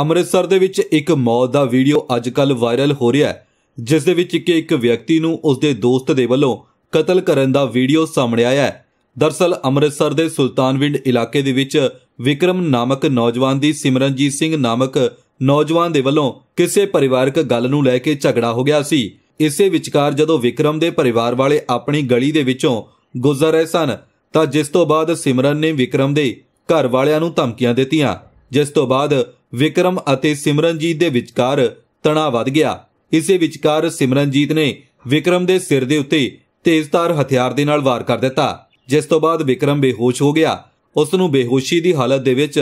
ਅੰਮ੍ਰਿਤਸਰ ਦੇ ਵਿੱਚ ਇੱਕ ਮੌਤ ਦਾ ਵੀਡੀਓ ਅੱਜਕੱਲ ਵਾਇਰਲ ਹੋ ਰਿਹਾ ਹੈ ਜਿਸ ਦੇ ਵਿੱਚ ਕਿ ਇੱਕ ਵਿਅਕਤੀ ਨੂੰ ਉਸਦੇ ਦੋਸਤ ਦੇ ਵੱਲੋਂ ਕਤਲ ਕਰਨ ਦਾ ਵੀਡੀਓ ਸਾਹਮਣੇ ਆਇਆ ਹੈ ਦਰਸਲ ਅੰਮ੍ਰਿਤਸਰ ਦੇ ਸੁਲਤਾਨਵਿੰਡ ਇਲਾਕੇ ਦੇ ਵਿੱਚ ਵਿਕਰਮ ਨਾਮਕ ਨੌਜਵਾਨ ਦੀ ਸਿਮਰਨਜੀਤ ਸਿੰਘ ਨਾਮਕ ਨੌਜਵਾਨ ਦੇ ਵੱਲੋਂ ਕਿਸੇ ਪਰਿਵਾਰਕ ਗੱਲ ਨੂੰ ਲੈ ਕੇ ਝਗੜਾ ਹੋ ਗਿਆ ਸੀ ਇਸੇ ਵਿਚਕਾਰ ਜਦੋਂ ਵਿਕਰਮ ਦੇ ਪਰਿਵਾਰ ਵਾਲੇ ਆਪਣੀ ਗਲੀ ਦੇ ਵਿੱਚੋਂ ਗੁਜ਼ਰ ਰਹੇ ਸਨ ਤਾਂ ਜਿਸ ਤੋਂ ਬਾਅਦ ਸਿਮਰਨ ਨੇ ਵਿਕਰਮ ਦੇ ਘਰ ਵਾਲਿਆਂ ਨੂੰ ਧਮਕੀਆਂ ਦਿੱਤੀਆਂ ਜਿਸ ਤੋਂ ਬਾਅਦ ਵਿਕਰਮ ਅਤੇ ਸਿਮਰਨਜੀਤ ਦੇ ਵਿਚਕਾਰ ਤਣਾਅ ਵੱਧ ਗਿਆ ਇਸੇ ਵਿਚਕਾਰ ਸਿਮਰਨਜੀਤ ਨੇ ਵਿਕਰਮ ਦੇ ਸਿਰ ਦੇ ਉੱਤੇ ਤੇਜ਼ਧਾਰ ਹਥਿਆਰ ਦੇ ਨਾਲ ਵਾਰ ਕਰ ਦਿੱਤਾ ਜਿਸ ਤੋਂ ਬਾਅਦ ਵਿਕਰਮ ਬੇਹੋਸ਼ ਹੋ ਗਿਆ ਉਸ ਨੂੰ ਬੇਹੋਸ਼ੀ ਦੀ ਹਾਲਤ ਦੇ ਵਿੱਚ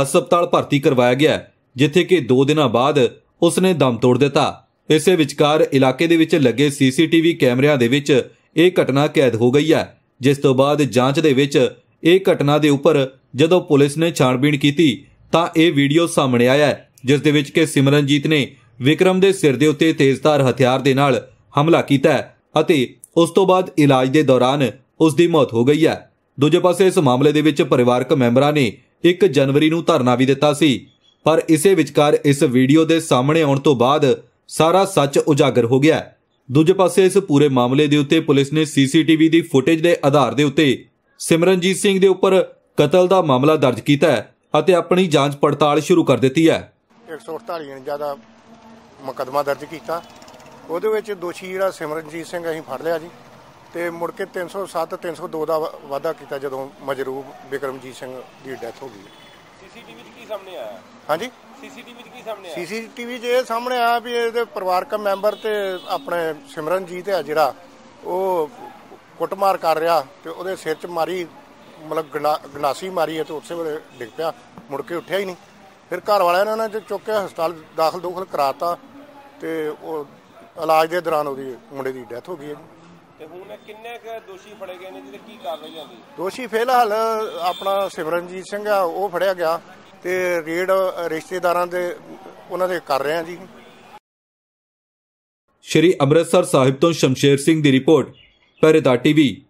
ਹਸਪਤਾਲ ਭਰਤੀ ਕਰਵਾਇਆ ਗਿਆ ਜਿੱਥੇ ਕਿ 2 ਦਿਨਾਂ ਬਾਅਦ ਉਸ ਨੇ ਦਮ ਤੋੜ ਦਿੱਤਾ ਇਸੇ ਵਿਚਕਾਰ ਇਲਾਕੇ ਦੇ ਵਿੱਚ ਲੱਗੇ ਸੀਸੀਟੀਵੀ ਕੈਮਰਿਆਂ ਦੇ ਵਿੱਚ ਇਹ ਘਟਨਾ ਕੈਦ ਹੋ ਗਈ ਹੈ ਜਿਸ ਤੋਂ ਬਾਅਦ ਜਾਂਚ ਦੇ ਵਿੱਚ ਇਹ ਘਟਨਾ ਦੇ ਉੱਪਰ ਜਦੋਂ ਪੁਲਿਸ ਨੇ ਛਾਣਬੀਣ ਕੀਤੀ ਤਾਂ ਇਹ ਵੀਡੀਓ ਸਾਹਮਣੇ ਆਇਆ ਹੈ ਜਿਸ ਦੇ ਵਿੱਚ ਕਿ ਸਿਮਰਨਜੀਤ ਨੇ ਵਿਕਰਮ ਦੇ ਸਿਰ ਦੇ ਉੱਤੇ ਤੇਜ਼ਧਾਰ ਹਥਿਆਰ ਦੇ ਨਾਲ ਹਮਲਾ ਕੀਤਾ ਅਤੇ ਉਸ ਤੋਂ ਬਾਅਦ ਇਲਾਜ ਦੇ ਦੌਰਾਨ ਉਸ ਦੀ ਮੌਤ ਹੋ ਗਈ ਹੈ ਦੂਜੇ ਪਾਸੇ ਇਸ ਮਾਮਲੇ ਦੇ ਵਿੱਚ ਪਰਿਵਾਰਕ ਮੈਂਬਰਾਂ ਨੇ 1 ਜਨਵਰੀ ਨੂੰ ਧਰਨਾ ਵੀ ਦਿੱਤਾ ਸੀ ਪਰ ਇਸੇ ਵਿਚਕਾਰ ਇਸ ਵੀਡੀਓ ਦੇ ਸਾਹਮਣੇ ਆਉਣ ਤੋਂ ਬਾਅਦ ਸਾਰਾ ਸੱਚ ਉਜਾਗਰ ਹੋ ਗਿਆ ਦੂਜੇ ਪਾਸੇ ਇਸ ਪੂਰੇ ਮਾਮਲੇ ਦੇ ਉੱਤੇ ਪੁਲਿਸ ਨੇ ਸੀਸੀਟੀਵੀ ਦੀ ਫੁਟੇਜ ਦੇ ਆਧਾਰ ਦੇ ਉੱਤੇ ਸਿਮਰਨਜੀਤ ਸਿੰਘ ਦੇ ਉੱਪਰ ਕਤਲ ਦਾ ਮਾਮਲਾ ਦਰਜ ਕੀਤਾ ਹੈ ਅਤੇ ਆਪਣੀ ਜਾਂਚ ਪੜਤਾਲ ਸ਼ੁਰੂ ਕਰ ਦਿੱਤੀ ਹੈ 148 ਜਿਆਦਾ ਮੁਕਦਮਾ ਦਰਜ ਕੀਤਾ ਉਹਦੇ ਵਿੱਚ ਦੋਸ਼ੀ ਜਿਹੜਾ ਸਿਮਰਨਜੀਤ ਸਿੰਘ ਅਸੀਂ ਫੜ ਲਿਆ ਜੀ ਤੇ ਮੁੜ ਕੇ 307 302 ਦਾ ਵਾਅਦਾ ਕੀਤਾ ਜਦੋਂ ਮਜਰੂਬ ਬਿਕਰਮਜੀਤ ਸਿੰਘ ਦੀ ਡੈਥ ਹੋ ਗਈ ਸੀਸੀਟੀਵੀ ਵਿੱਚ ਕੀ ਸਾਹਮਣੇ ਆਇਆ ਹਾਂਜੀ ਸੀਸੀਟੀਵੀ ਵਿੱਚ ਕੀ ਸਾਹਮਣੇ ਆਇਆ ਸੀਸੀਟੀਵੀ 'ਚ ਇਹ ਸਾਹਮਣੇ ਆਇਆ ਵੀ ਇਹਦੇ ਪਰਿਵਾਰਕ ਮੈਂਬਰ ਤੇ ਆਪਣੇ ਸਿਮਰਨਜੀਤ ਹੈ ਜਿਹੜਾ ਉਹ ਕੁੱਟਮਾਰ ਕਰ ਰਿਹਾ ਤੇ ਉਹਦੇ ਸਿਰ 'ਚ ਮਾਰੀ ਮਤਲਬ ਗਨਾਸੀ ਮਾਰੀ ਹੈ ਤੇ ਉਸੇ ਵੇਲੇ ਡਿੱਗ ਪਿਆ ਮੁੜ ਕੇ ਉੱਠਿਆ ਹੀ ਨਹੀਂ ਫਿਰ ਘਰ ਵਾਲਿਆਂ ਨੇ ਉਹਨਾਂ ਨੂੰ ਚੁੱਕ ਕੇ ਹਸਪਤਾਲ ਦਾਖਲ ਦੋਖਲ ਕਰਾਤਾ ਤੇ ਉਹ ਇਲਾਜ ਦੇ ਦੌਰਾਨ ਉਹਦੀ ਮੁੰਡੇ ਦੀ ਡੈਥ ਹੋ ਗਈ ਹੈ ਜੀ ਤੇ ਹੁਣ ਕਿੰਨੇ ਕੁ ਦੋਸ਼ੀ ਫੜੇ ਗਏ ਨੇ ਜਿਹਦੇ ਕੀ ਕਾਰਵਾਈ ਜਾਂਦੀ ਦੋਸ਼ੀ ਫਿਲਹਾਲ ਆਪਣਾ ਸਿਮਰਨਜੀਤ ਸਿੰਘ ਆ ਉਹ ਫੜਿਆ ਗਿਆ ਤੇ ਰੇਡ ਰਿਸ਼ਤੇਦਾਰਾਂ ਦੇ ਉਹਨਾਂ ਦੇ ਕਰ ਰਹੇ ਆ ਜੀ ਸ਼੍ਰੀ ਅੰਮ੍ਰਿਤਸਰ ਸਾਹਿਬ ਤੋਂ ਸ਼ਮਸ਼ੇਰ ਸਿੰਘ ਦੀ ਰਿਪੋਰਟ ਪਰਦਾ ਟੀਵੀ